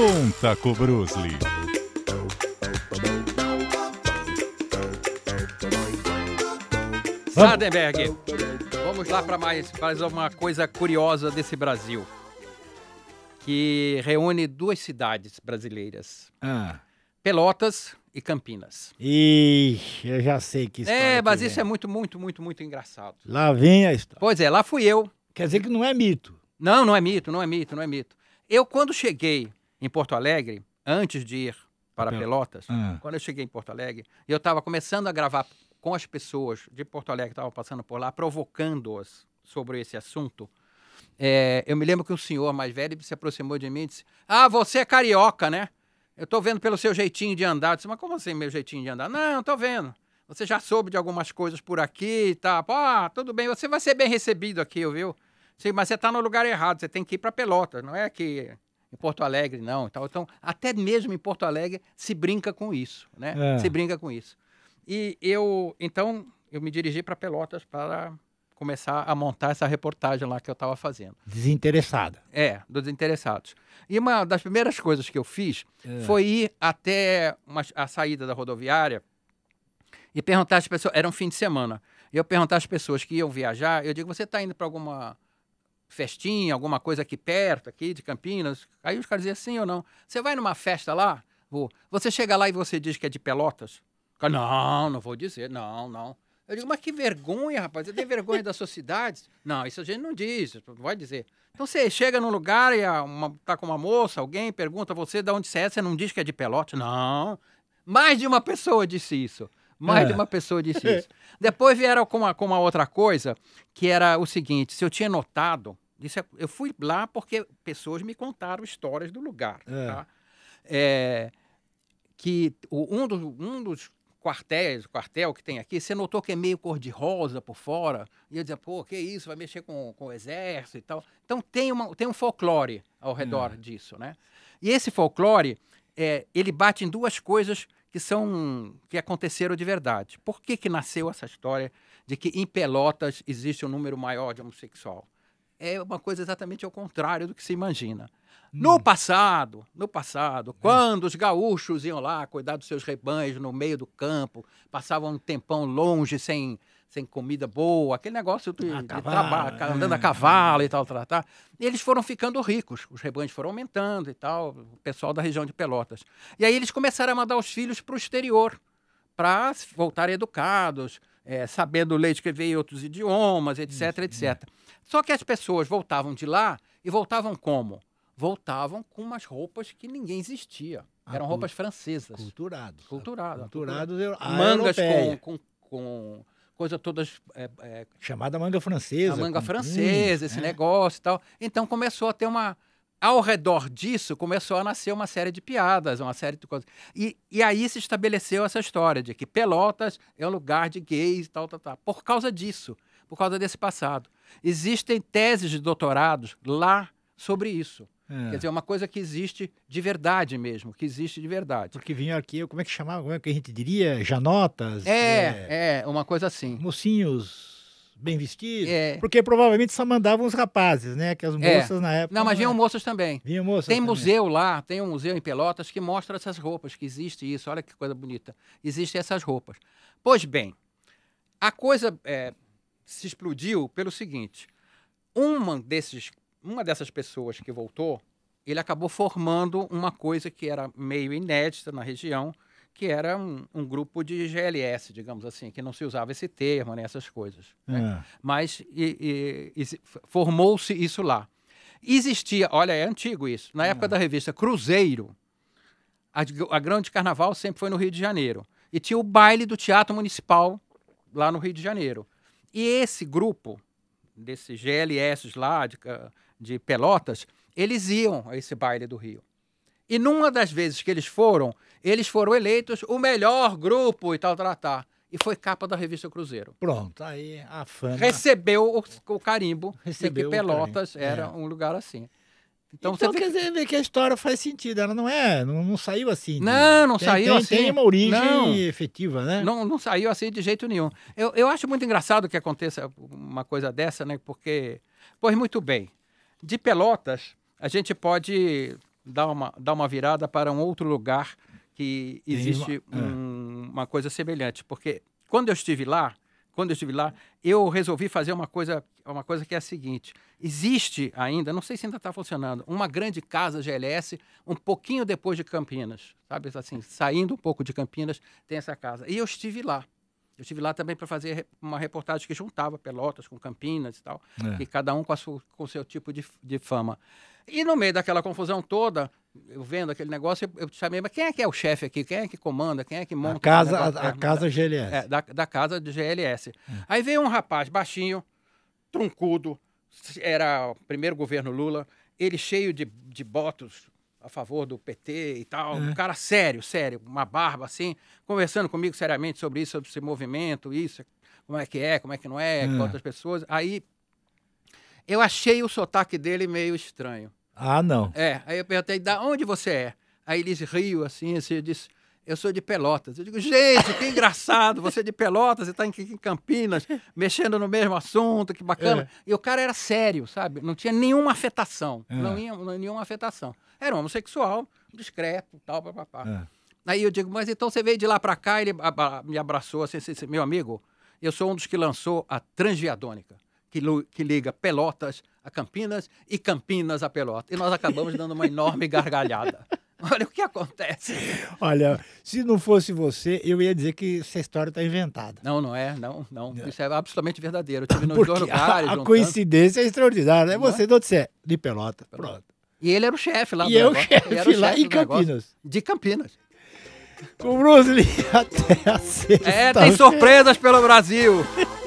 Conta com Bruce Lee. Zadenberg, vamos lá para mais, mais uma coisa curiosa desse Brasil. Que reúne duas cidades brasileiras. Ah. Pelotas e Campinas. Ih, eu já sei que é, história. É, mas isso é muito, muito, muito, muito engraçado. Lá vem a história. Pois é, lá fui eu. Quer dizer que não é mito. Não, não é mito, não é mito, não é mito. Eu, quando cheguei em Porto Alegre, antes de ir para Pel... Pelotas, ah. quando eu cheguei em Porto Alegre, eu estava começando a gravar com as pessoas de Porto Alegre que estavam passando por lá, provocando-as sobre esse assunto. É, eu me lembro que um senhor mais velho se aproximou de mim e disse: Ah, você é carioca, né? Eu estou vendo pelo seu jeitinho de andar. Eu disse, mas como assim meu jeitinho de andar? Não, estou vendo. Você já soube de algumas coisas por aqui e tá. tal. Ah, tudo bem, você vai ser bem recebido aqui, viu? Sim, mas você está no lugar errado, você tem que ir para Pelotas, não é aqui em Porto Alegre não e tal. Então, até mesmo em Porto Alegre se brinca com isso, né? É. Se brinca com isso. E eu, então, eu me dirigi para Pelotas para começar a montar essa reportagem lá que eu estava fazendo. Desinteressada. É, dos interessados. E uma das primeiras coisas que eu fiz é. foi ir até uma, a saída da rodoviária e perguntar às pessoas, era um fim de semana, e eu perguntar às pessoas que iam viajar, eu digo, você está indo para alguma festinha, alguma coisa aqui perto, aqui de Campinas. Aí os caras diziam sim ou não. Você vai numa festa lá? Vou. Você chega lá e você diz que é de Pelotas? Cara, não, não vou dizer, não, não. Eu digo, mas que vergonha, rapaz. Você tem vergonha das suas cidades? Não, isso a gente não diz, não vai dizer. Então você chega num lugar e uma, tá com uma moça, alguém pergunta você de onde você é, você não diz que é de Pelotas? Não. Mais de uma pessoa disse isso. Mais é. de uma pessoa disse é. isso. Depois vieram com uma, com uma outra coisa, que era o seguinte: se eu tinha notado, disse, eu fui lá porque pessoas me contaram histórias do lugar. É. Tá? É, que o, um, dos, um dos quartéis, quartel que tem aqui, você notou que é meio cor-de-rosa por fora. E eu dizia, pô, que isso, vai mexer com, com o exército e tal. Então tem, uma, tem um folclore ao redor hum. disso, né? E esse folclore, é, ele bate em duas coisas que são que aconteceram de verdade. Por que, que nasceu essa história de que em Pelotas existe um número maior de homossexual? é uma coisa exatamente ao contrário do que se imagina. Hum. No passado, no passado, é. quando os gaúchos iam lá cuidar dos seus rebanhos no meio do campo, passavam um tempão longe sem, sem comida boa, aquele negócio de, de trabalho, é. andando a cavalo e tal, tal, tal, eles foram ficando ricos, os rebanhos foram aumentando e tal, o pessoal da região de Pelotas. E aí eles começaram a mandar os filhos para o exterior, para voltarem educados, é, sabendo ler que escrever em outros idiomas, etc, Isso, etc. É. Só que as pessoas voltavam de lá e voltavam como? Voltavam com umas roupas que ninguém existia. Ah, Eram roupas francesas. Culturados. Culturados. Culturados. Ah, mangas com, com, com coisa todas. É, é, Chamada manga francesa. A manga francesa, hum, esse é. negócio e tal. Então começou a ter uma, ao redor disso começou a nascer uma série de piadas, uma série de coisas. E, e aí se estabeleceu essa história de que Pelotas é um lugar de gays, e tal, tal, tal. Por causa disso, por causa desse passado. Existem teses de doutorados lá sobre isso. É. Quer dizer, é uma coisa que existe de verdade mesmo, que existe de verdade. Porque vinha aqui, como é que chamava? Como é que a gente diria? Janotas? É, é, é uma coisa assim. Mocinhos bem vestidos. É. Porque provavelmente só mandavam os rapazes, né? Que as é. moças é. na época. Não, mas vinham moças também. Vinham moças. Tem também. museu lá, tem um museu em Pelotas que mostra essas roupas, que existe isso. Olha que coisa bonita. Existem essas roupas. Pois bem, a coisa é, se explodiu pelo seguinte: uma, desses, uma dessas pessoas que voltou, ele acabou formando uma coisa que era meio inédita na região, que era um, um, grupo de GLS, digamos assim, que não se usava esse termo, né, essas coisas. Né? É. Mas formou-se isso lá. Existia, olha, é antigo isso. Na é. época é. da revista Cruzeiro, a, a grande carnaval sempre foi no Rio de Janeiro. E tinha o baile do Teatro Municipal lá no Rio de Janeiro. E esse grupo, desses GLS lá de, de Pelotas, eles iam a esse baile do Rio. E numa das vezes que eles foram, eles foram eleitos o melhor grupo e tal, tal, tal. E foi capa da revista Cruzeiro. Pronto, aí a fama. Recebeu o, o carimbo Recebeu de que Pelotas era é. um lugar assim. Então, então você quer dizer que a história faz sentido, ela não é, não, não saiu assim. Não, não tem, saiu tem, assim. Tem uma origem não, efetiva, né? Não, não saiu assim de jeito nenhum. Eu, eu acho muito engraçado que aconteça uma coisa dessa, né? Porque, pois muito bem, de Pelotas a gente pode dá uma, dá uma virada para um outro lugar que existe uma, é. um, é. uma coisa semelhante. Porque quando eu estive lá, quando eu estive lá, eu resolvi fazer uma coisa, uma coisa que é a seguinte: existe ainda, não sei se ainda está funcionando, uma grande casa GLS um pouquinho depois de Campinas, sabe? Assim, saindo um pouco de Campinas, tem essa casa. E eu estive lá. Eu estive lá também para fazer uma reportagem que juntava Pelotas com Campinas e tal, é. e cada um com, a sua, com seu tipo de, de fama. E no meio daquela confusão toda, eu vendo aquele negócio, eu, eu chamei, mas quem é que é o chefe aqui? Quem é que comanda? Quem é que monta? A casa, a, a, casa é, GLS. É, da, da casa de GLS. É. Aí veio um rapaz baixinho, truncudo, era o primeiro governo Lula, ele cheio de, de botos, a favor do PT e tal. É. Um cara sério, sério, uma barba assim, conversando comigo seriamente sobre isso, sobre esse movimento, isso, como é que é, como é que não é, é. com outras pessoas. Aí eu achei o sotaque dele meio estranho. Ah, não. É, aí eu perguntei, da onde você é? Aí eles riam assim, assim, disse, eu sou de Pelotas. Eu digo, gente, que engraçado, você é de Pelotas, você está em, em, Campinas, mexendo no mesmo assunto, que bacana. É. E o cara era sério, sabe? Não tinha nenhuma afetação, é. não, ia, nenhuma afetação. Era um homossexual, discreto, tal, papapá. É. Aí eu digo, mas então você veio de lá para cá, ele me abraçou assim, assim, assim, meu amigo, eu sou um dos que lançou a Transviadônica, que, que liga Pelotas a Campinas e Campinas a Pelotas. E nós acabamos dando uma enorme gargalhada. Olha o que acontece. Olha, se não fosse você, eu ia dizer que essa história está inventada. Não, não é, não, não. É. Isso é absolutamente verdadeiro. Eu tive no Porque dois lugares. A, a coincidência é extraordinária. Né? É você, de onde você é? De Pelota. Pronto. E ele era o chefe lá. E do o chefe lá em Campinas. Negócio, de Campinas. Com o Bruce Lee, até a sexta. É, tem surpresas pelo Brasil.